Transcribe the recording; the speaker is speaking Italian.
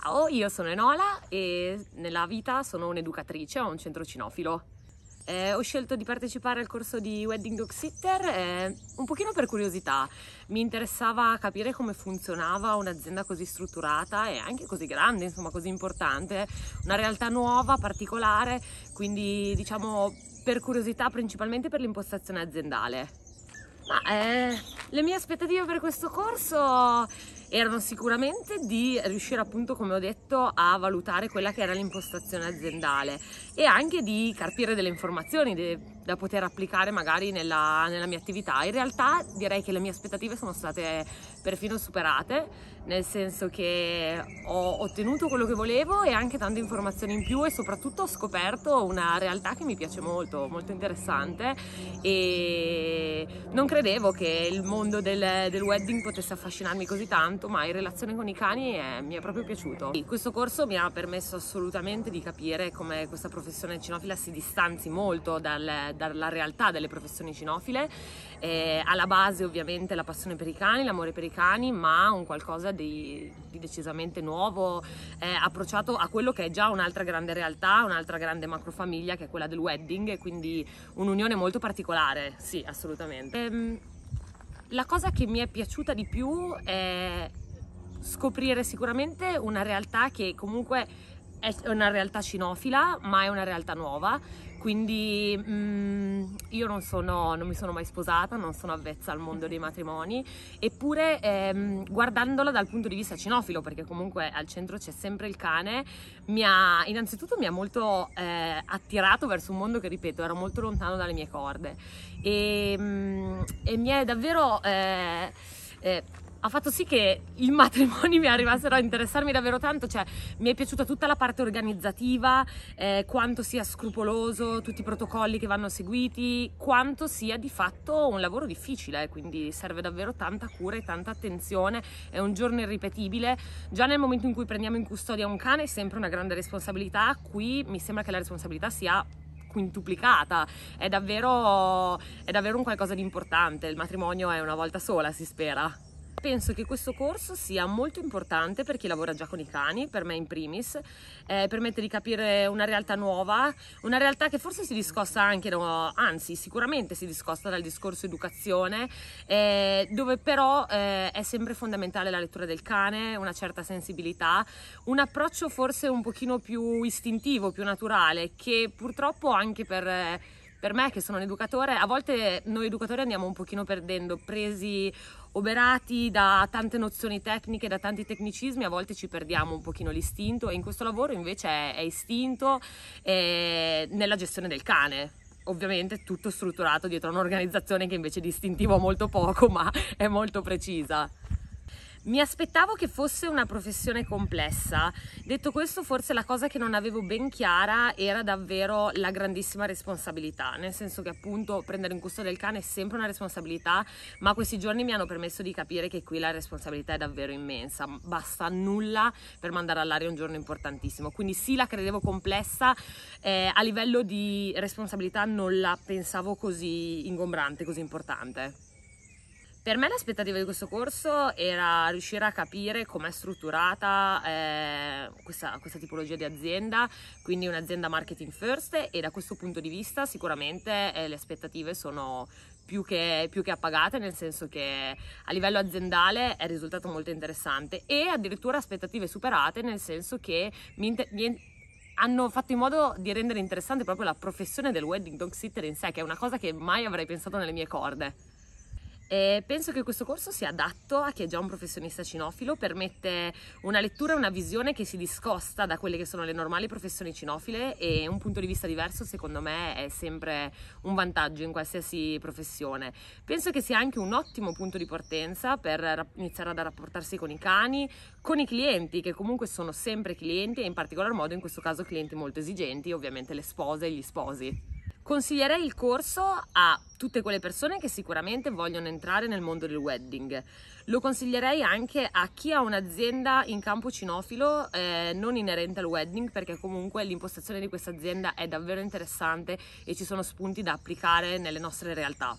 Ciao, io sono Enola e nella vita sono un'educatrice a un centro cinofilo. Eh, ho scelto di partecipare al corso di Wedding Dog Sitter eh, un pochino per curiosità. Mi interessava capire come funzionava un'azienda così strutturata e anche così grande, insomma così importante, una realtà nuova, particolare, quindi diciamo per curiosità principalmente per l'impostazione aziendale. Ma eh, le mie aspettative per questo corso erano sicuramente di riuscire appunto come ho detto a valutare quella che era l'impostazione aziendale e anche di carpire delle informazioni, de- da poter applicare magari nella, nella, mia attività. In realtà direi che le mie aspettative sono state perfino superate, nel senso che ho ottenuto quello che volevo e anche tante informazioni in più e soprattutto ho scoperto una realtà che mi piace molto, molto interessante e non credevo che il mondo del, del wedding potesse affascinarmi così tanto, ma in relazione con i cani è, mi è proprio piaciuto. E questo corso mi ha permesso assolutamente di capire come questa professione cinofila si distanzi molto dal dalla realtà delle professioni cinofile. Eh, alla base ovviamente la passione per i cani, l'amore per i cani, ma un qualcosa di, di decisamente nuovo, eh, approcciato a quello che è già un'altra grande realtà, un'altra grande macrofamiglia che è quella del wedding, e quindi un'unione molto particolare, sì, assolutamente. Ehm, la cosa che mi è piaciuta di più è scoprire sicuramente una realtà che comunque è una realtà cinofila, ma è una realtà nuova, quindi mh, mm, io non, sono, non, mi sono mai sposata, non sono avvezza al mondo dei matrimoni, eppure ehm, guardandola dal punto di vista cinofilo, perché comunque al centro c'è sempre il cane, mi ha, innanzitutto mi ha molto eh, attirato verso un mondo che, ripeto, era molto lontano dalle mie corde e, mh, mm, e mi è davvero... Eh, eh, ha fatto sì che i matrimoni mi arrivassero a interessarmi davvero tanto, cioè mi è piaciuta tutta la parte organizzativa, eh, quanto sia scrupoloso, tutti i protocolli che vanno seguiti, quanto sia di fatto un lavoro difficile, quindi serve davvero tanta cura e tanta attenzione, è un giorno irripetibile, già nel momento in cui prendiamo in custodia un cane è sempre una grande responsabilità, qui mi sembra che la responsabilità sia quintuplicata. È davvero, è davvero un qualcosa di importante. Il matrimonio è una volta sola, si spera. Penso che questo corso sia molto importante per chi lavora già con i cani, per me in primis, eh, permette di capire una realtà nuova, una realtà che forse si discosta anche, no, anzi sicuramente si discosta dal discorso educazione, eh, dove però eh, è sempre fondamentale la lettura del cane, una certa sensibilità, un approccio forse un pochino più istintivo, più naturale, che purtroppo anche per eh, per me che sono un educatore, a volte noi educatori andiamo un pochino perdendo, presi oberati da tante nozioni tecniche, da tanti tecnicismi, a volte ci perdiamo un pochino l'istinto e in questo lavoro invece è, è istinto eh, nella gestione del cane. Ovviamente tutto strutturato dietro un'organizzazione che invece di istintivo ha molto poco, ma è molto precisa. Mi aspettavo che fosse una professione complessa, detto questo forse la cosa che non avevo ben chiara era davvero la grandissima responsabilità, nel senso che appunto prendere in custodia il cane è sempre una responsabilità, ma questi giorni mi hanno permesso di capire che qui la responsabilità è davvero immensa, basta nulla per mandare all'aria un giorno importantissimo, quindi sì la credevo complessa, eh, a livello di responsabilità non la pensavo così ingombrante, così importante. Per me l'aspettativa di questo corso era riuscire a capire com'è strutturata eh, questa, questa, tipologia di azienda, quindi un'azienda marketing first e da questo punto di vista sicuramente eh, le aspettative sono più che, più che, appagate, nel senso che a livello aziendale è risultato molto interessante e addirittura aspettative superate, nel senso che mi, inter- mi hanno fatto in modo di rendere interessante proprio la professione del wedding dog sitter in sé, che è una cosa che mai avrei pensato nelle mie corde. E penso che questo corso sia adatto a chi è già un professionista cinofilo, permette una lettura e una visione che si discosta da quelle che sono le normali professioni cinofile e un punto di vista diverso secondo me è sempre un vantaggio in qualsiasi professione. Penso che sia anche un ottimo punto di partenza per iniziare ad rapportarsi con i cani, con i clienti che comunque sono sempre clienti e in particolar modo in questo caso clienti molto esigenti, ovviamente le spose e gli sposi. Consiglierei il corso a tutte quelle persone che sicuramente vogliono entrare nel mondo del wedding. Lo consiglierei anche a chi ha un'azienda in campo cinofilo eh, non inerente al wedding perché comunque l'impostazione di questa azienda è davvero interessante e ci sono spunti da applicare nelle nostre realtà.